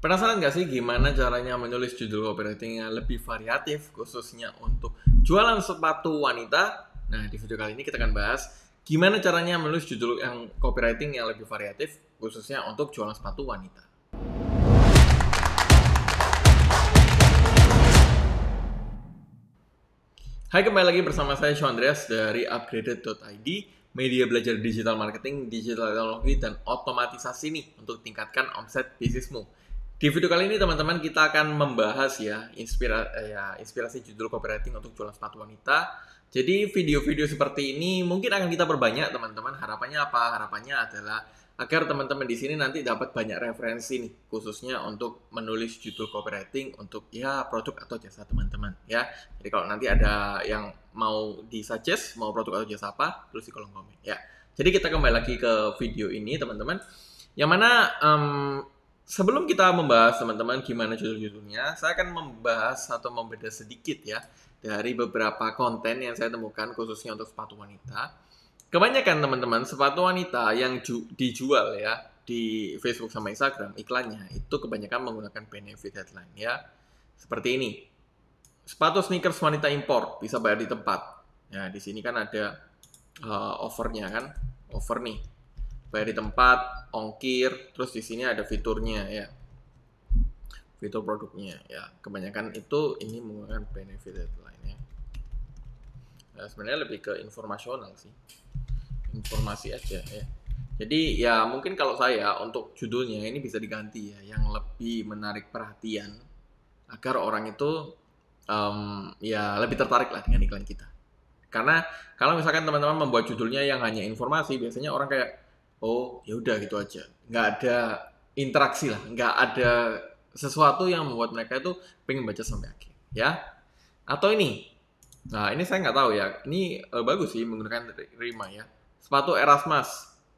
Penasaran gak sih gimana caranya menulis judul copywriting yang lebih variatif khususnya untuk jualan sepatu wanita? Nah, di video kali ini kita akan bahas gimana caranya menulis judul yang copywriting yang lebih variatif khususnya untuk jualan sepatu wanita. Hai, kembali lagi bersama saya Sean Andreas dari upgraded.id, media belajar digital marketing, digital teknologi, dan otomatisasi nih untuk tingkatkan omset bisnismu. Di video kali ini teman-teman kita akan membahas ya inspirasi eh, ya inspirasi judul copywriting untuk jualan sepatu wanita. Jadi video-video seperti ini mungkin akan kita perbanyak teman-teman. Harapannya apa? Harapannya adalah agar teman-teman di sini nanti dapat banyak referensi nih khususnya untuk menulis judul copywriting untuk ya produk atau jasa teman-teman ya. Jadi kalau nanti ada yang mau di suggest mau produk atau jasa apa tulis di kolom komen ya. Jadi kita kembali lagi ke video ini teman-teman. Yang mana um, sebelum kita membahas teman-teman gimana judul-judulnya, saya akan membahas atau membeda sedikit ya dari beberapa konten yang saya temukan khususnya untuk sepatu wanita. Kebanyakan teman-teman sepatu wanita yang dijual ya di Facebook sama Instagram iklannya itu kebanyakan menggunakan benefit headline ya seperti ini sepatu sneakers wanita impor bisa bayar di tempat. Nah, di sini kan ada uh, offernya kan, offer nih bayar di tempat, ongkir, terus di sini ada fiturnya ya. Fitur produknya ya. Kebanyakan itu ini menggunakan benefit lainnya. Nah, ya, sebenarnya lebih ke informasional sih. Informasi aja ya. Jadi ya mungkin kalau saya untuk judulnya ini bisa diganti ya yang lebih menarik perhatian agar orang itu um, ya lebih tertarik lah dengan iklan kita. Karena kalau misalkan teman-teman membuat judulnya yang hanya informasi, biasanya orang kayak oh ya udah gitu aja nggak ada interaksi lah nggak ada sesuatu yang membuat mereka itu pengen baca sampai akhir ya atau ini nah ini saya nggak tahu ya ini uh, bagus sih menggunakan rima ya sepatu Erasmus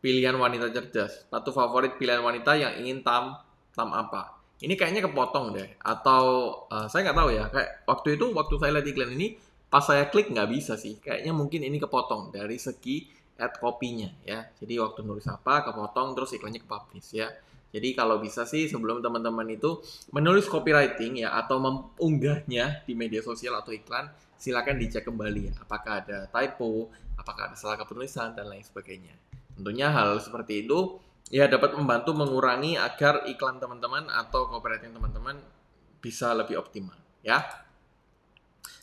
pilihan wanita cerdas sepatu favorit pilihan wanita yang ingin tam tam apa ini kayaknya kepotong deh atau uh, saya nggak tahu ya kayak waktu itu waktu saya lihat iklan ini pas saya klik nggak bisa sih kayaknya mungkin ini kepotong dari segi at kopinya ya. Jadi waktu nulis apa kepotong terus iklannya ke publish ya. Jadi kalau bisa sih sebelum teman-teman itu menulis copywriting ya atau mengunggahnya di media sosial atau iklan, silakan dicek kembali ya, apakah ada typo, apakah ada salah kepenulisan dan lain sebagainya. Tentunya hal seperti itu ya dapat membantu mengurangi agar iklan teman-teman atau copywriting teman-teman bisa lebih optimal ya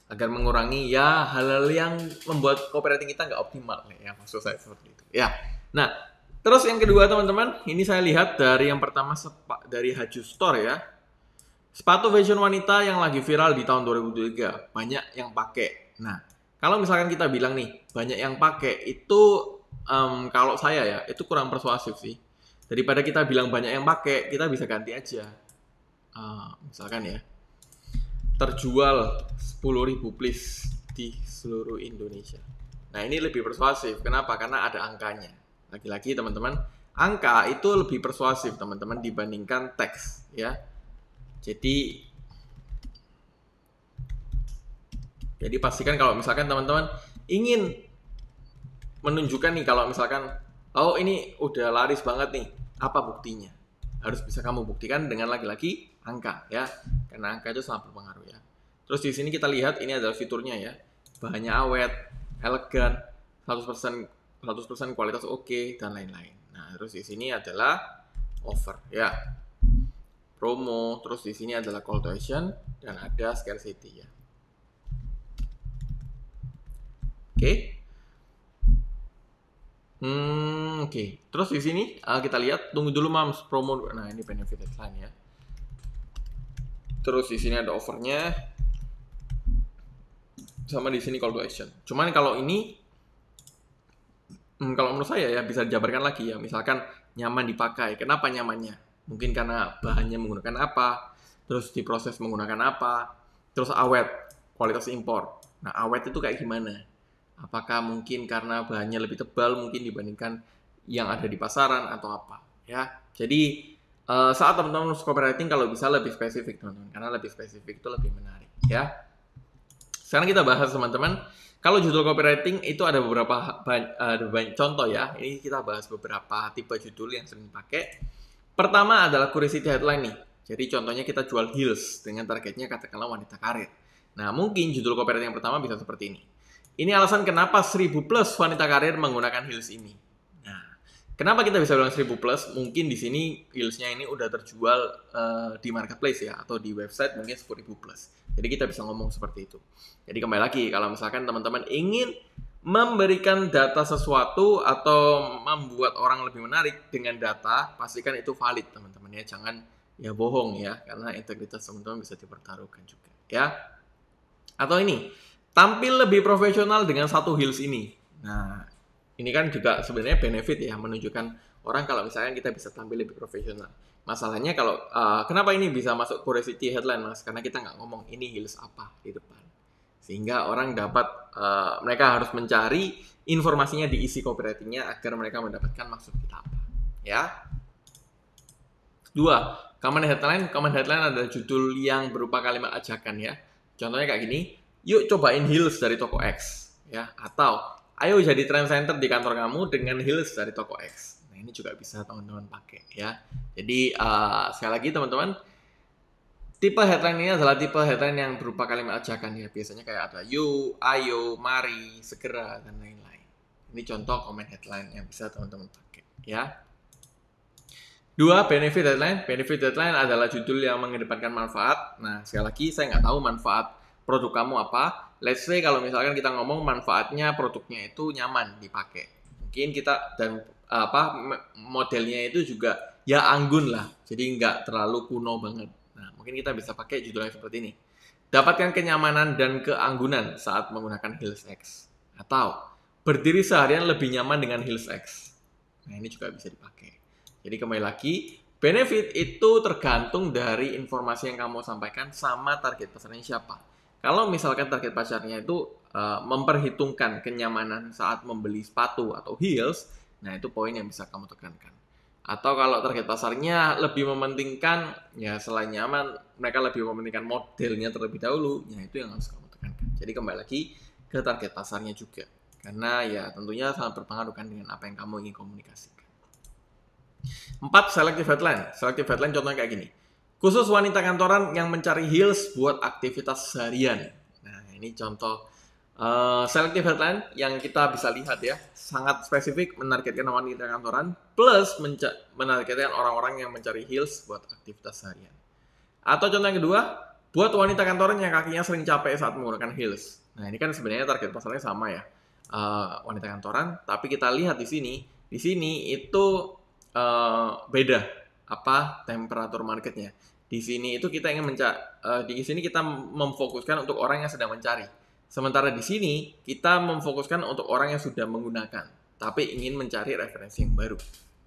agar mengurangi ya hal-hal yang membuat cooperating kita nggak optimal ya maksud saya seperti itu ya nah terus yang kedua teman-teman ini saya lihat dari yang pertama dari Haju Store ya sepatu fashion wanita yang lagi viral di tahun 2003 banyak yang pakai nah kalau misalkan kita bilang nih banyak yang pakai itu um, kalau saya ya itu kurang persuasif sih daripada kita bilang banyak yang pakai kita bisa ganti aja uh, misalkan ya terjual 10.000 please di seluruh Indonesia. Nah, ini lebih persuasif. Kenapa? Karena ada angkanya. Lagi-lagi teman-teman, angka itu lebih persuasif teman-teman dibandingkan teks ya. Jadi jadi pastikan kalau misalkan teman-teman ingin menunjukkan nih kalau misalkan oh ini udah laris banget nih, apa buktinya? Harus bisa kamu buktikan dengan lagi-lagi angka ya. Karena angka itu sangat berpengaruh ya. Terus di sini kita lihat ini adalah fiturnya ya. Bahannya awet, elegan, 100% 100% kualitas oke okay, dan lain-lain. Nah, terus di sini adalah offer ya. Promo, terus di sini adalah call to action dan ada scarcity ya. Oke. Okay. Hmm, oke. Okay. Terus di sini uh, kita lihat tunggu dulu Mams promo. Nah, ini benefit headline ya. Terus di sini ada overnya. Sama di sini call to action. Cuman kalau ini hmm, kalau menurut saya ya bisa dijabarkan lagi ya. Misalkan nyaman dipakai. Kenapa nyamannya? Mungkin karena bahannya menggunakan apa, terus diproses menggunakan apa, terus awet, kualitas impor. Nah, awet itu kayak gimana? Apakah mungkin karena bahannya lebih tebal mungkin dibandingkan yang ada di pasaran atau apa? Ya. Jadi Eh, saat teman-teman copywriting kalau bisa lebih spesifik teman-teman karena lebih spesifik itu lebih menarik ya sekarang kita bahas teman-teman kalau judul copywriting itu ada beberapa ada banyak contoh ya ini kita bahas beberapa tipe judul yang sering dipakai pertama adalah curiosity headline nih jadi contohnya kita jual heels dengan targetnya katakanlah wanita karir nah mungkin judul copywriting yang pertama bisa seperti ini ini alasan kenapa 1000 plus wanita karir menggunakan heels ini Kenapa kita bisa bilang 1000 plus? Mungkin di sini deals-nya ini udah terjual uh, di marketplace ya atau di website mungkin 10.000 plus. Jadi kita bisa ngomong seperti itu. Jadi kembali lagi kalau misalkan teman-teman ingin memberikan data sesuatu atau membuat orang lebih menarik dengan data, pastikan itu valid teman-teman ya. Jangan ya bohong ya karena integritas teman-teman bisa dipertaruhkan juga ya. Atau ini, tampil lebih profesional dengan satu heels ini. Nah, ini kan juga sebenarnya benefit ya menunjukkan orang kalau misalnya kita bisa tampil lebih profesional. Masalahnya kalau uh, kenapa ini bisa masuk curiosity headline mas? Karena kita nggak ngomong ini heels apa di depan, sehingga orang dapat uh, mereka harus mencari informasinya di isi copywritingnya agar mereka mendapatkan maksud kita apa. Ya. Dua, common headline. Common headline ada judul yang berupa kalimat ajakan ya. Contohnya kayak gini, yuk cobain heels dari toko X ya atau Ayo jadi trend center di kantor kamu dengan heels dari toko X. Nah ini juga bisa teman-teman pakai ya. Jadi uh, sekali lagi teman-teman, tipe headline ini adalah tipe headline yang berupa kalimat ajakan ya. Biasanya kayak ada you, ayo, mari, segera dan lain-lain. Ini contoh komen headline yang bisa teman-teman pakai ya. Dua, benefit headline. Benefit headline adalah judul yang mengedepankan manfaat. Nah, sekali lagi, saya nggak tahu manfaat produk kamu apa, let's say kalau misalkan kita ngomong manfaatnya produknya itu nyaman dipakai. Mungkin kita dan apa modelnya itu juga ya anggun lah. Jadi nggak terlalu kuno banget. Nah, mungkin kita bisa pakai judulnya seperti ini. Dapatkan kenyamanan dan keanggunan saat menggunakan Hills X. Atau berdiri seharian lebih nyaman dengan Hills X. Nah, ini juga bisa dipakai. Jadi kembali lagi, benefit itu tergantung dari informasi yang kamu sampaikan sama target pesannya siapa. Kalau misalkan target pasarnya itu uh, memperhitungkan kenyamanan saat membeli sepatu atau heels, nah itu poin yang bisa kamu tekankan. Atau kalau target pasarnya lebih mementingkan, ya selain nyaman, mereka lebih mementingkan modelnya terlebih dahulu, ya itu yang harus kamu tekankan. Jadi kembali lagi ke target pasarnya juga. Karena ya tentunya sangat berpengaruh kan dengan apa yang kamu ingin komunikasikan. Empat, selective headline. Selective headline contohnya kayak gini. Khusus wanita kantoran yang mencari heels buat aktivitas seharian. Nah, ini contoh uh, selective headline yang kita bisa lihat ya. Sangat spesifik menargetkan wanita kantoran plus menargetkan orang-orang yang mencari heels buat aktivitas seharian. Atau contoh yang kedua, buat wanita kantoran yang kakinya sering capek saat menggunakan heels. Nah, ini kan sebenarnya target pasarnya sama ya. Uh, wanita kantoran, tapi kita lihat di sini, di sini itu uh, beda apa temperatur marketnya. Di sini itu kita ingin mencak uh, eh, di sini kita memfokuskan untuk orang yang sedang mencari. Sementara di sini kita memfokuskan untuk orang yang sudah menggunakan, tapi ingin mencari referensi yang baru.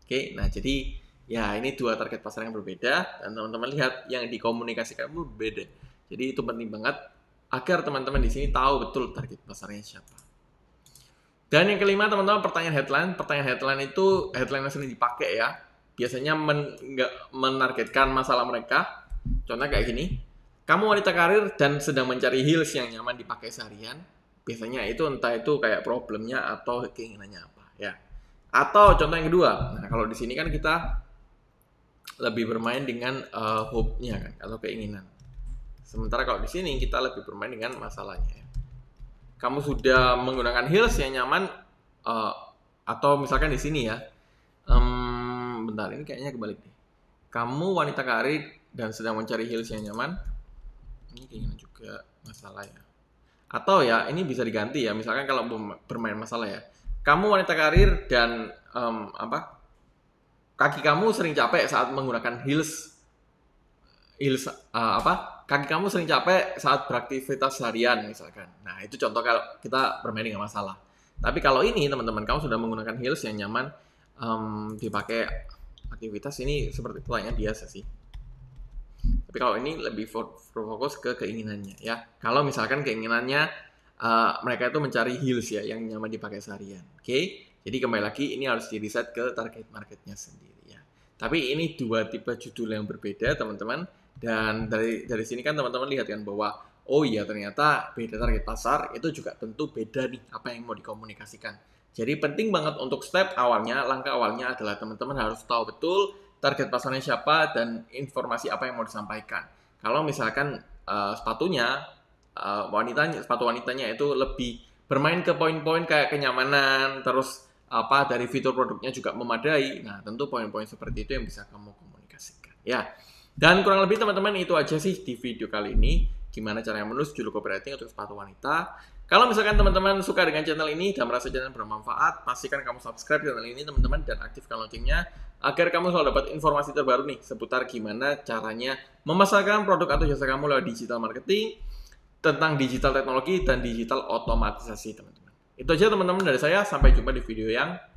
Oke, nah jadi ya ini dua target pasar yang berbeda dan teman-teman lihat yang dikomunikasikan berbeda. Jadi itu penting banget agar teman-teman di sini tahu betul target pasarnya siapa. Dan yang kelima teman-teman pertanyaan headline, pertanyaan headline itu headline yang sering dipakai ya biasanya men, gak menargetkan masalah mereka. Contoh kayak gini, kamu wanita karir dan sedang mencari heels yang nyaman dipakai seharian. Biasanya itu entah itu kayak problemnya atau keinginannya apa ya. Atau contoh yang kedua, nah kalau di sini kan kita lebih bermain dengan uh, hope-nya kan atau keinginan. Sementara kalau di sini kita lebih bermain dengan masalahnya. Ya. Kamu sudah menggunakan heels yang nyaman uh, atau misalkan di sini ya, um, bentar ini kayaknya kebalik nih kamu wanita karir dan sedang mencari heels yang nyaman ini kayaknya juga masalah ya atau ya ini bisa diganti ya misalkan kalau bermain masalah ya kamu wanita karir dan um, apa kaki kamu sering capek saat menggunakan heels heels uh, apa kaki kamu sering capek saat beraktivitas seharian misalkan nah itu contoh kalau kita bermain dengan masalah tapi kalau ini teman-teman kamu sudah menggunakan heels yang nyaman um, dipakai aktivitas ini seperti pertanyaan biasa sih. Tapi kalau ini lebih fokus ke keinginannya ya. Kalau misalkan keinginannya uh, mereka itu mencari heels ya yang nyaman dipakai seharian. Oke. Okay? Jadi kembali lagi ini harus di riset ke target marketnya sendiri ya. Tapi ini dua tipe judul yang berbeda teman-teman dan dari dari sini kan teman-teman lihat kan bahwa oh iya ternyata beda target pasar itu juga tentu beda nih apa yang mau dikomunikasikan jadi penting banget untuk step awalnya, langkah awalnya adalah teman-teman harus tahu betul target pasarnya siapa dan informasi apa yang mau disampaikan. Kalau misalkan uh, sepatunya uh, wanitanya, sepatu wanitanya itu lebih bermain ke poin-poin kayak kenyamanan, terus apa dari fitur produknya juga memadai. Nah, tentu poin-poin seperti itu yang bisa kamu komunikasikan. Ya. Dan kurang lebih teman-teman itu aja sih di video kali ini gimana caranya menulis judul copywriting untuk sepatu wanita. Kalau misalkan teman-teman suka dengan channel ini dan merasa channel bermanfaat, pastikan kamu subscribe channel ini teman-teman dan aktifkan loncengnya agar kamu selalu dapat informasi terbaru nih seputar gimana caranya memasarkan produk atau jasa kamu lewat digital marketing, tentang digital teknologi dan digital otomatisasi teman-teman. Itu aja teman-teman dari saya, sampai jumpa di video yang